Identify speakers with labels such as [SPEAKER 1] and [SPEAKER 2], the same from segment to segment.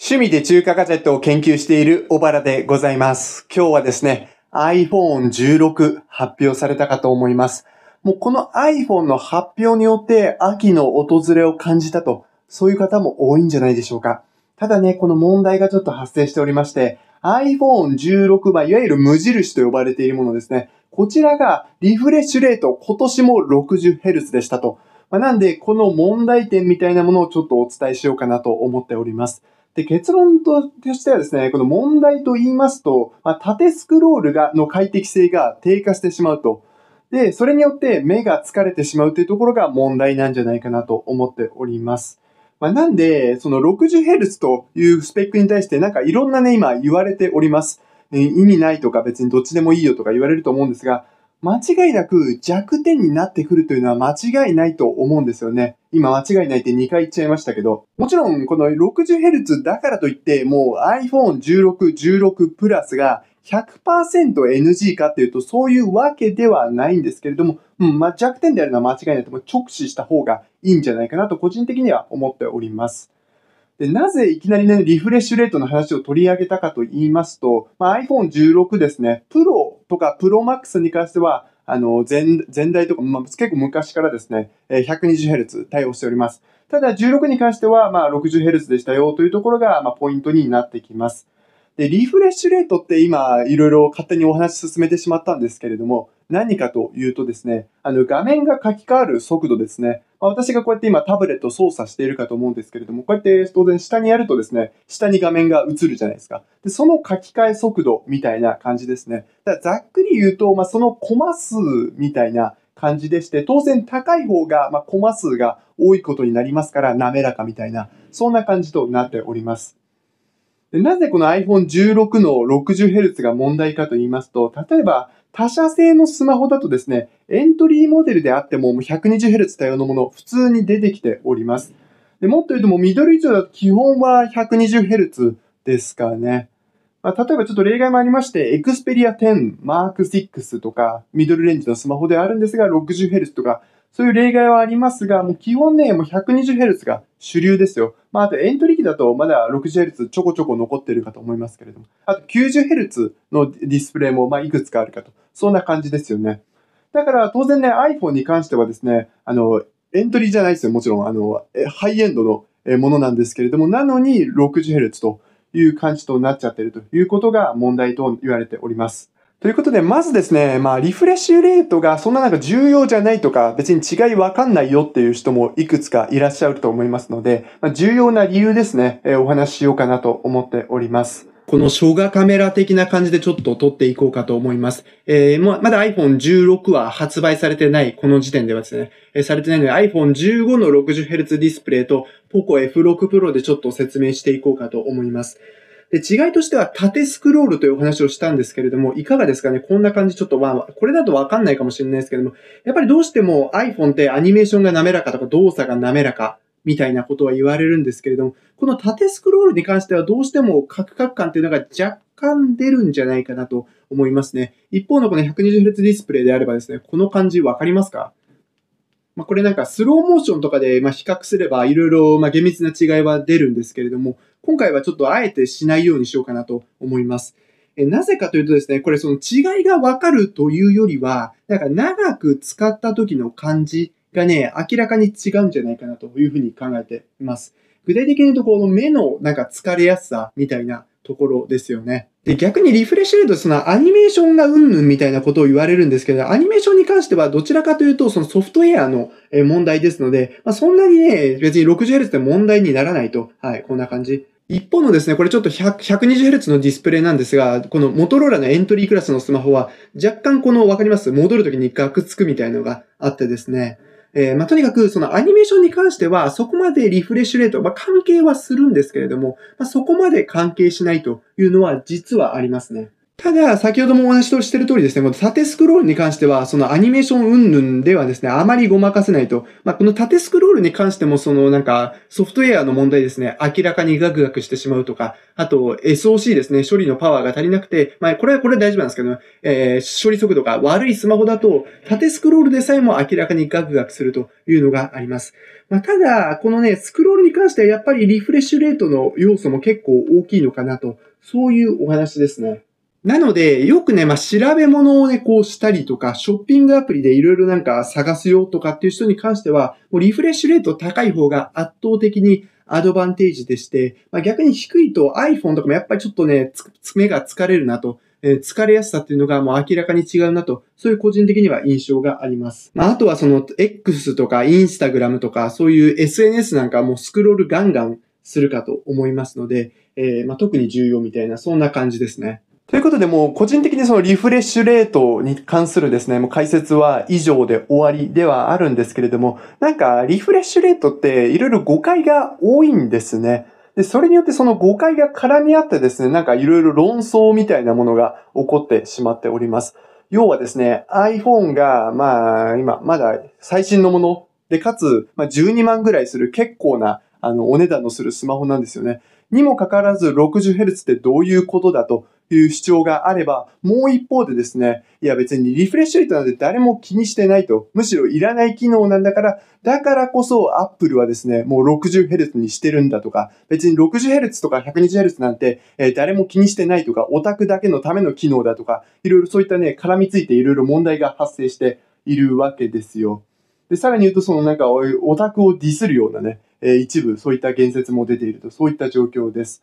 [SPEAKER 1] 趣味で中華ガジェットを研究している小原でございます。今日はですね、iPhone 16発表されたかと思います。もうこの iPhone の発表によって秋の訪れを感じたと、そういう方も多いんじゃないでしょうか。ただね、この問題がちょっと発生しておりまして、iPhone 16番、いわゆる無印と呼ばれているものですね。こちらがリフレッシュレート、今年も 60Hz でしたと。まあ、なんで、この問題点みたいなものをちょっとお伝えしようかなと思っております。で、結論としてはですね、この問題と言いますと、まあ、縦スクロールが、の快適性が低下してしまうと。で、それによって目が疲れてしまうというところが問題なんじゃないかなと思っております。まあ、なんで、その 60Hz というスペックに対してなんかいろんなね、今言われております。意味ないとか別にどっちでもいいよとか言われると思うんですが、間違いなく弱点になってくるというのは間違いないと思うんですよね。今間違いないって2回言っちゃいましたけど、もちろんこの 60Hz だからといって、もう iPhone16、16プラスが 100%NG かっていうと、そういうわけではないんですけれども、うん、まあ、弱点であるのは間違いないと、直視した方がいいんじゃないかなと個人的には思っております。で、なぜいきなりね、リフレッシュレートの話を取り上げたかと言いますと、まあ、iPhone16 ですね、Pro とか Pro Max に関しては、あの、全、全代とか、まあ、結構昔からですね、120Hz 対応しております。ただ、16に関しては、まあ、60Hz でしたよというところが、まあ、ポイントになってきます。で、リフレッシュレートって今、いろいろ勝手にお話し進めてしまったんですけれども、何かというとですね、あの画面が書き換わる速度ですね。まあ、私がこうやって今タブレット操作しているかと思うんですけれども、こうやって当然下にやるとですね、下に画面が映るじゃないですか。で、その書き換え速度みたいな感じですね。だざっくり言うと、まあ、そのコマ数みたいな感じでして、当然高い方が、まあ、コマ数が多いことになりますから、滑らかみたいな、そんな感じとなっております。でなぜこの iPhone16 の 60Hz が問題かと言いますと、例えば他社製のスマホだとですね、エントリーモデルであっても 120Hz 対応のもの、普通に出てきております。でもっと言うともうミドル以上だと基本は 120Hz ですかね。まあ、例えばちょっと例外もありまして、Xperia 10、Mark 6とか、ミドルレンジのスマホであるんですが、60Hz とか、そういう例外はありますが、もう基本ね、もう 120Hz が主流ですよ。まあ、あとエントリー機だとまだ 60Hz ちょこちょこ残ってるかと思いますけれども、あと 90Hz のディスプレイもまあいくつかあるかと、そんな感じですよね。だから当然ね、iPhone に関してはですね、あの、エントリーじゃないですよ、もちろん。あの、ハイエンドのものなんですけれども、なのに 60Hz という感じとなっちゃってるということが問題と言われております。ということで、まずですね、まあ、リフレッシュレートがそんななんか重要じゃないとか、別に違いわかんないよっていう人もいくつかいらっしゃると思いますので、まあ、重要な理由ですね、えー、お話ししようかなと思っております。このショガカメラ的な感じでちょっと撮っていこうかと思います。えー、まだ iPhone16 は発売されてない、この時点ではですね、えー、されてないので iPhone15 の 60Hz ディスプレイと POCO F6 Pro でちょっと説明していこうかと思います。で、違いとしては縦スクロールというお話をしたんですけれども、いかがですかねこんな感じ、ちょっとまあ、これだとわかんないかもしれないですけども、やっぱりどうしても iPhone ってアニメーションが滑らかとか動作が滑らかみたいなことは言われるんですけれども、この縦スクロールに関してはどうしてもカクカク感っていうのが若干出るんじゃないかなと思いますね。一方のこの 120Hz ディスプレイであればですね、この感じわかりますかまあ、これなんかスローモーションとかでま比較すればいろいろま厳密な違いは出るんですけれども、今回はちょっとあえてしないようにしようかなと思います。えなぜかというとですね、これその違いがわかるというよりは、なんか長く使った時の感じがね、明らかに違うんじゃないかなというふうに考えています。具体的に言うと、この目のなんか疲れやすさみたいなところですよね。で、逆にリフレッシュレート、そのアニメーションがうんぬんみたいなことを言われるんですけど、アニメーションに関してはどちらかというと、そのソフトウェアの問題ですので、まあ、そんなにね、別に 60Hz で問題にならないと。はい、こんな感じ。一方のですね、これちょっと 120Hz のディスプレイなんですが、このモトローラのエントリークラスのスマホは、若干このわかります戻るときにガクつくみたいなのがあってですね。えー、まあ、とにかく、そのアニメーションに関しては、そこまでリフレッシュレート、まあ、関係はするんですけれども、まあ、そこまで関係しないというのは実はありますね。ただ、先ほどもお話ししてる通りですね、この縦スクロールに関しては、そのアニメーション云々ではですね、あまりごまかせないと。まあ、この縦スクロールに関しても、そのなんか、ソフトウェアの問題ですね、明らかにガクガクしてしまうとか、あと、SOC ですね、処理のパワーが足りなくて、まあ、これはこれ大丈夫なんですけど、えー、処理速度が悪いスマホだと、縦スクロールでさえも明らかにガクガクするというのがあります。まあ、ただ、このね、スクロールに関してはやっぱりリフレッシュレートの要素も結構大きいのかなと、そういうお話ですね。なので、よくね、まあ、調べ物をね、こうしたりとか、ショッピングアプリでいろいろなんか探すよとかっていう人に関しては、もうリフレッシュレート高い方が圧倒的にアドバンテージでして、まあ、逆に低いと iPhone とかもやっぱりちょっとね、目が疲れるなと。えー、疲れやすさっていうのがもう明らかに違うなと、そういう個人的には印象があります。まあ、あとはその X とか Instagram とか、そういう SNS なんかもスクロールガンガンするかと思いますので、えー、まあ、特に重要みたいな、そんな感じですね。ということで、もう個人的にそのリフレッシュレートに関するですね、もう解説は以上で終わりではあるんですけれども、なんかリフレッシュレートっていろいろ誤解が多いんですね。で、それによってその誤解が絡み合ってですね、なんかいろいろ論争みたいなものが起こってしまっております。要はですね、iPhone が、まあ、今、まだ最新のもので、かつ、まあ、12万ぐらいする結構な、あの、お値段のするスマホなんですよね。にもかかわらず 60Hz ってどういうことだという主張があれば、もう一方でですね、いや別にリフレッシュレートなんて誰も気にしてないと、むしろいらない機能なんだから、だからこそ Apple はですね、もう 60Hz にしてるんだとか、別に 60Hz とか 120Hz なんて、えー、誰も気にしてないとか、オタクだけのための機能だとか、いろいろそういったね、絡みついていろいろ問題が発生しているわけですよ。で、さらに言うと、そのなんか、オタクをディスるようなね、えー、一部、そういった言説も出ていると、そういった状況です。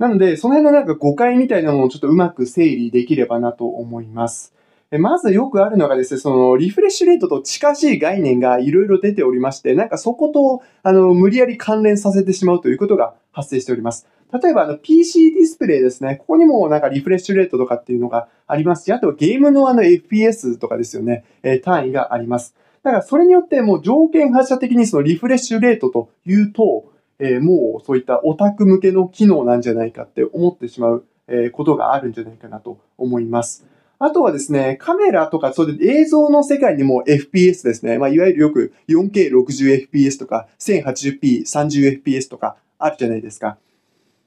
[SPEAKER 1] なので、その辺のなんか誤解みたいなものをちょっとうまく整理できればなと思います。まずよくあるのがですね、そのリフレッシュレートと近しい概念がいろいろ出ておりまして、なんかそことあの無理やり関連させてしまうということが発生しております。例えばあの PC ディスプレイですね。ここにもなんかリフレッシュレートとかっていうのがありますし、あとはゲームのあの FPS とかですよね、えー、単位があります。だからそれによってもう条件発射的にそのリフレッシュレートというと、えー、もうそういったオタク向けの機能なんじゃないかって思ってしまう、えことがあるんじゃないかなと思います。あとはですね、カメラとか、それで映像の世界にも FPS ですね。まあ、いわゆるよく 4K60fps とか、1080p30fps とかあるじゃないですか。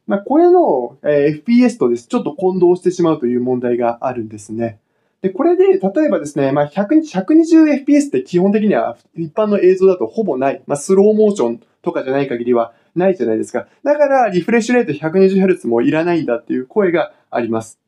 [SPEAKER 1] まあ、これの、え FPS とです、ちょっと混同してしまうという問題があるんですね。で、これで、例えばですね、まあ、120fps って基本的には一般の映像だとほぼない、まあ、スローモーションとかじゃない限りは、ないじゃないですか。だから、リフレッシュレート 120Hz もいらないんだっていう声があります。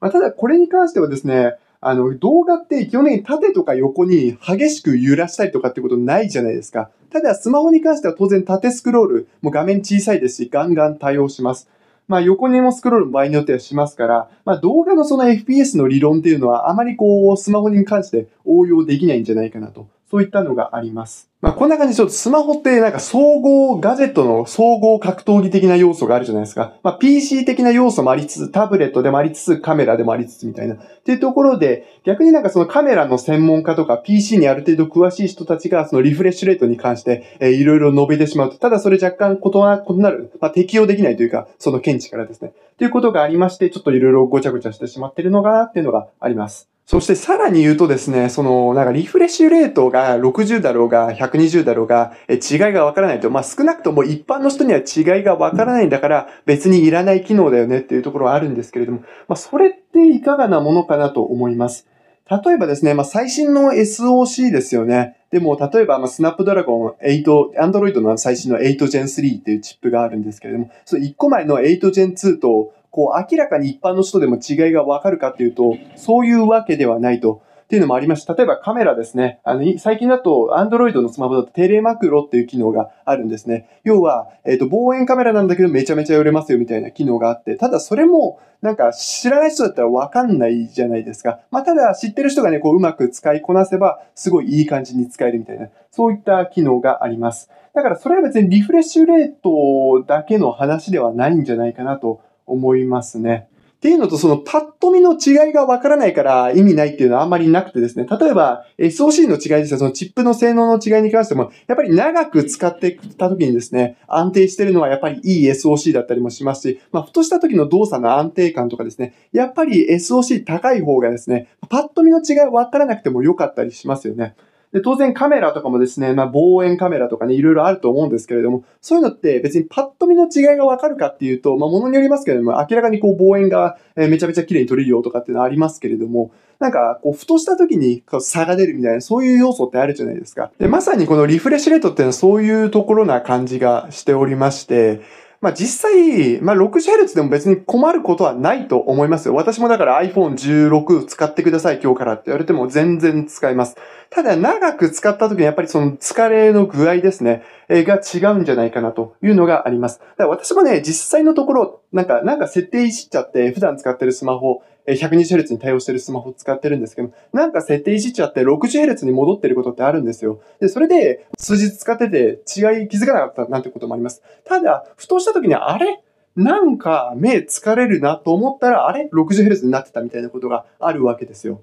[SPEAKER 1] まあ、ただ、これに関してはですね、あの、動画って基本的に縦とか横に激しく揺らしたりとかってことないじゃないですか。ただ、スマホに関しては当然縦スクロール、もう画面小さいですし、ガンガン対応します。まあ、横にもスクロール場合によってはしますから、まあ、動画のその FPS の理論っていうのはあまりこう、スマホに関して応用できないんじゃないかなとそういったのがあります。まあ、こんな感じでちょっとスマホってなんか総合、ガジェットの総合格闘技的な要素があるじゃないですか。まあ、PC 的な要素もありつつ、タブレットでもありつつ、カメラでもありつつみたいな。っていうところで、逆になんかそのカメラの専門家とか PC にある程度詳しい人たちがそのリフレッシュレートに関して、えいろいろ述べてしまうと、ただそれ若干異なる、まあ、適用できないというか、その見地からですね。ということがありまして、ちょっといろいろごちゃごちゃしてしまってるのかなっていうのがあります。そしてさらに言うとですね、その、なんかリフレッシュレートが60だろうが、120だろうが、え違いがわからないと。まあ、少なくとも一般の人には違いがわからないんだから、別にいらない機能だよねっていうところはあるんですけれども、まあ、それっていかがなものかなと思います。例えばですね、まあ、最新の SOC ですよね。でも、例えば、まスナップドラゴン8、Android の最新の8 Gen 3っていうチップがあるんですけれども、その1個前の8 Gen 2とこう、明らかに一般の人でも違いがわかるかっていうと、そういうわけではないと。っていうのもありまして、例えばカメラですね。あの、最近だと、アンドロイドのスマホだとテレマクロっていう機能があるんですね。要は、えっ、ー、と、望遠カメラなんだけどめちゃめちゃ寄れますよみたいな機能があって、ただそれも、なんか知らない人だったらわかんないじゃないですか。まあ、ただ知ってる人がね、こううまく使いこなせば、すごいいい感じに使えるみたいな、そういった機能があります。だからそれは別にリフレッシュレートだけの話ではないんじゃないかなと思いますね。っていうのと、そのパッと見の違いがわからないから意味ないっていうのはあんまりなくてですね。例えば、SOC の違いですね、そのチップの性能の違いに関しても、やっぱり長く使ってた時にですね、安定してるのはやっぱりいい SOC だったりもしますし、まあ、ふとした時の動作の安定感とかですね、やっぱり SOC 高い方がですね、パッと見の違いわからなくても良かったりしますよね。で、当然カメラとかもですね、まあ望遠カメラとかね、いろいろあると思うんですけれども、そういうのって別にパッと見の違いがわかるかっていうと、まあものによりますけれども、明らかにこう望遠がめちゃめちゃ綺麗に撮れるよとかっていうのはありますけれども、なんか、こう、ふとした時に差が出るみたいな、そういう要素ってあるじゃないですか。で、まさにこのリフレッシュレートっていうのはそういうところな感じがしておりまして、まあ実際、まあ 60Hz でも別に困ることはないと思いますよ。私もだから iPhone16 使ってください今日からって言われても全然使えます。ただ長く使った時にやっぱりその疲れの具合ですね、が違うんじゃないかなというのがあります。だから私もね、実際のところなんか、なんか設定いじっちゃって、普段使ってるスマホ、120Hz に対応してるスマホ使ってるんですけど、なんか設定いじっちゃって 60Hz に戻ってることってあるんですよ。で、それで数日使ってて違い気づかなかったなんてこともあります。ただ、ふとした時に、あれなんか目疲れるなと思ったら、あれ ?60Hz になってたみたいなことがあるわけですよ。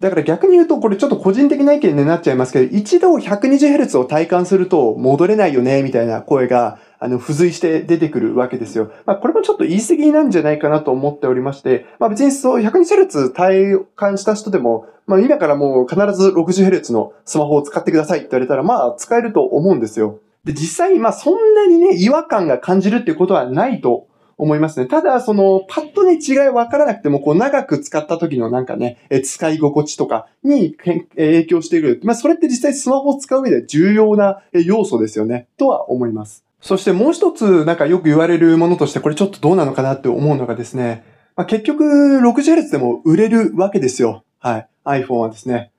[SPEAKER 1] だから逆に言うと、これちょっと個人的な意見になっちゃいますけど、一度 120Hz を体感すると戻れないよね、みたいな声が、あの、付随して出てくるわけですよ。まあ、これもちょっと言い過ぎなんじゃないかなと思っておりまして、まあ、別にそう 120Hz 体感した人でも、まあ、今からもう必ず 60Hz のスマホを使ってくださいって言われたら、まあ、使えると思うんですよ。で、実際、まあ、そんなにね、違和感が感じるっていうことはないと思いますね。ただ、その、パッとね、違い分からなくても、こう、長く使った時のなんかね、え使い心地とかに影響してくる。まあ、それって実際スマホを使う上で重要な要素ですよね、とは思います。そしてもう一つ、なんかよく言われるものとして、これちょっとどうなのかなって思うのがですね、まあ、結局、60Hz でも売れるわけですよ。はい。iPhone はですね。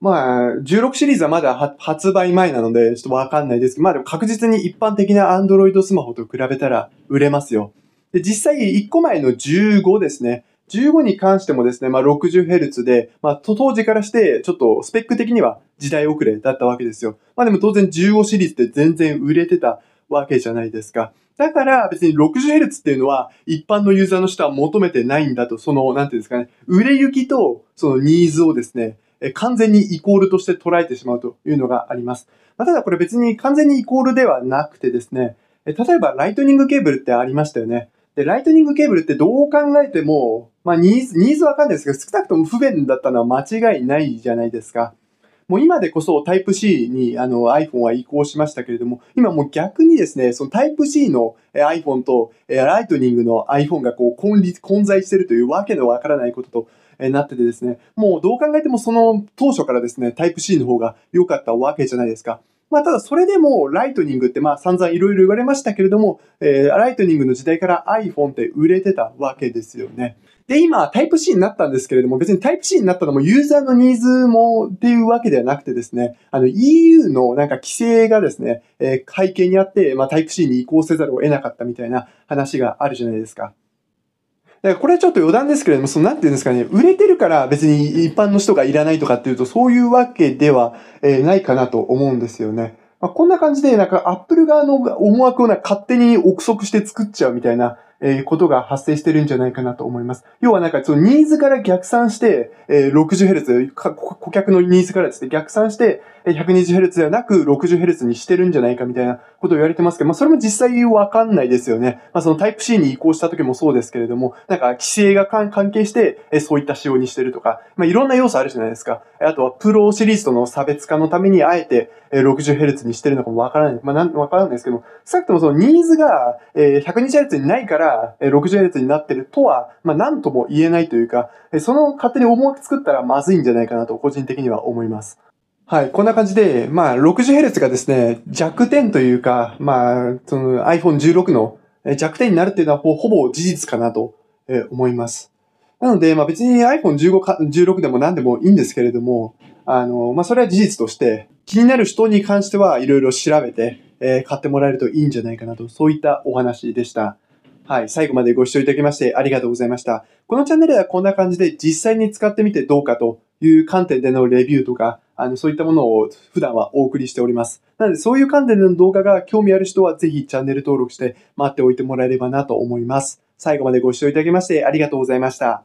[SPEAKER 1] まあ、16シリーズはまだ発売前なので、ちょっとわかんないですけど、まあでも確実に一般的な Android スマホと比べたら売れますよ。で、実際1個前の15ですね。15に関してもですね、まあ、60Hz で、まあ、当時からして、ちょっとスペック的には時代遅れだったわけですよ。まあでも当然15シリーズって全然売れてたわけじゃないですか。だから別に 60Hz っていうのは一般のユーザーの人は求めてないんだと、その、なんていうんですかね、売れ行きとそのニーズをですね、完全にイコールとして捉えてしまうというのがあります。まあ、ただこれ別に完全にイコールではなくてですね、例えばライトニングケーブルってありましたよね。で、ライトニングケーブルってどう考えても、まあ、ニーズ、ニーズわかんないですけど、少なくとも不便だったのは間違いないじゃないですか。もう今でこそタイプ C にあの iPhone は移行しましたけれども、今もう逆にですね、そのタイプ C の iPhone とライトニングの iPhone がこう混混在しているというわけのわからないこととなっててですね、もうどう考えてもその当初からですね、タイプ C の方が良かったわけじゃないですか。まあ、ただそれでもライトニングってまあ散々いろいろ言われましたけれども、えー、ライトニングの時代から iPhone って売れてたわけですよね。で、今、タイプ C になったんですけれども、別にタイプ C になったのもユーザーのニーズもっていうわけではなくてですね、あの EU のなんか規制がですね、えー、背景にあって、まあ、タイプ C に移行せざるを得なかったみたいな話があるじゃないですか。だからこれはちょっと余談ですけれども、そのなんていうんですかね、売れてるから別に一般の人がいらないとかっていうと、そういうわけでは、えー、ないかなと思うんですよね。まあ、こんな感じで、なんか Apple 側の思惑をな勝手に憶測して作っちゃうみたいな、えことが発生してるんじゃないかなと思います。要はなんか、そのニーズから逆算して、え 60Hz、顧客のニーズからですね、逆算して、120Hz ではなく 60Hz にしてるんじゃないかみたいなことを言われてますけど、まあそれも実際わかんないですよね。まあそのタイプ C に移行した時もそうですけれども、なんか規制が関係して、えそういった仕様にしてるとか、まあいろんな要素あるじゃないですか。あとはプロシリーズとの差別化のためにあえて、え 60Hz にしてるのかもわからない。まあ、なん、わからないですけども、少なくともそのニーズが、え 120Hz にないから、え 60Hz になってるとは、まあ、なんとも言えないというか、えその勝手に思惑作ったらまずいんじゃないかなと、個人的には思います。はい、こんな感じで、まあ、60Hz がですね、弱点というか、まあ、その iPhone16 の弱点になるっていうのはほぼ事実かなと思います。なので、まあ別に iPhone15 16でも何でもいいんですけれども、あの、まあそれは事実として、気になる人に関してはいろいろ調べて、えー、買ってもらえるといいんじゃないかなと、そういったお話でした。はい。最後までご視聴いただきましてありがとうございました。このチャンネルではこんな感じで実際に使ってみてどうかという観点でのレビューとか、あの、そういったものを普段はお送りしております。なので、そういう観点での動画が興味ある人はぜひチャンネル登録して待っておいてもらえればなと思います。最後までご視聴いただきましてありがとうございました。